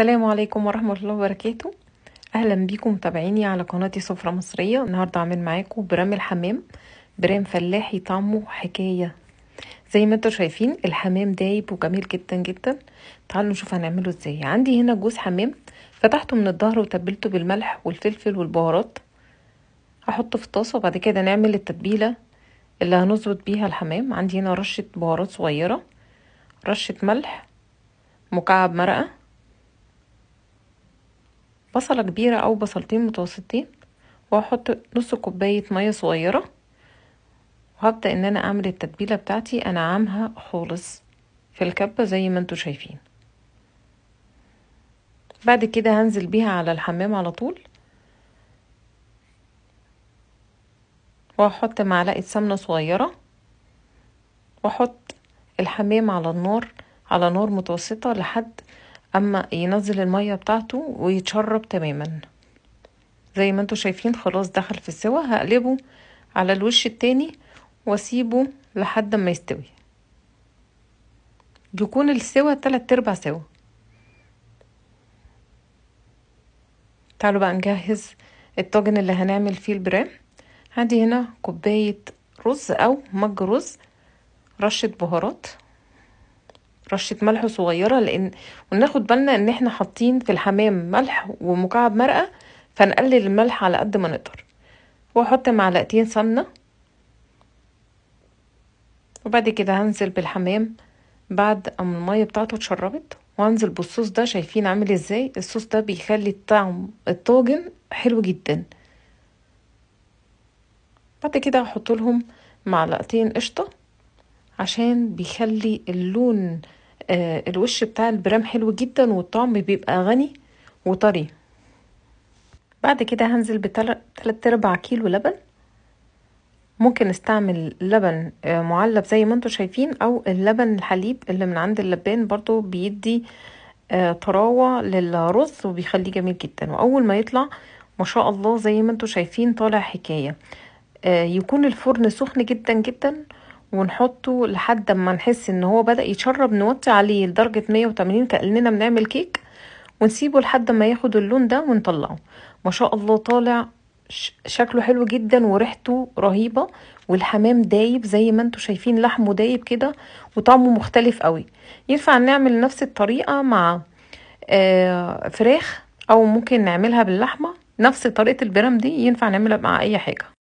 السلام عليكم ورحمة الله وبركاته أهلا بيكم متابعيني على قناتي سفرة مصرية النهاردة عامل معاكم برام الحمام برام فلاحي طعمه حكاية زي ما انتوا شايفين الحمام دايب وجميل جدا جدا تعالوا نشوف هنعمله ازاي عندي هنا جوز حمام فتحته من الظهر وتبلته بالملح والفلفل والبهارات هحطه في طاسة وبعد كده نعمل التتبيلة اللي هنظبط بيها الحمام عندي هنا رشة بهارات صغيرة رشة ملح مكعب مرقة بصلة كبيرة أو بصلتين متوسطين وهحط نص كوباية مية صغيرة وهبدأ ان انا اعمل التتبيلة بتاعتي انا عامها خالص في الكبة زي ما انتوا شايفين بعد كده هنزل بيها على الحمام على طول وهحط معلقة سمنة صغيرة واحط الحمام على النار على نار متوسطة لحد اما ينزل المية بتاعته ويتشرب تماما زي ما انتوا شايفين خلاص دخل في السوا هقلبه على الوش التاني واسيبه لحد ما يستوي يكون السوا تلات ارباع سوا تعالوا بقى نجهز الطاجن اللي هنعمل فيه البرام عندي هنا كوباية رز او مج رز رشة بهارات رشه ملح صغيره لان وناخد بالنا ان احنا حاطين في الحمام ملح ومكعب مرقه فنقلل الملح على قد ما نقدر واحط معلقتين سمنه وبعد كده هنزل بالحمام بعد اما الميه بتاعته اتشربت وهنزل بالصوص ده شايفين عامل ازاي الصوص ده بيخلي الطعم الطاجن حلو جدا بعد كده هحط لهم معلقتين قشطه عشان بيخلي اللون آه، الوش بتاع البرام حلو جدا والطعم بيبقى غني وطري بعد كده هنزل بثلاث ارباع كيلو لبن ممكن نستعمل لبن آه، معلب زي ما انتوا شايفين او اللبن الحليب اللي من عند اللبان برضو بيدي آه، طراوة للرز وبيخليه جميل جدا واول ما يطلع ما شاء الله زي ما انتوا شايفين طالع حكاية يكون الفرن سخن جدا جدا ونحطه لحد ما نحس ان هو بدأ يتشرب نوطي عليه لدرجة 180 كأننا بنعمل كيك ونسيبه لحد ما ياخد اللون ده ونطلعه ما شاء الله طالع شكله حلو جدا وريحته رهيبة والحمام دايب زي ما انتوا شايفين لحمه دايب كده وطعمه مختلف قوي ينفع نعمل نفس الطريقة مع آه، فراخ او ممكن نعملها باللحمة نفس طريقة البرام دي ينفع نعملها مع اي حاجة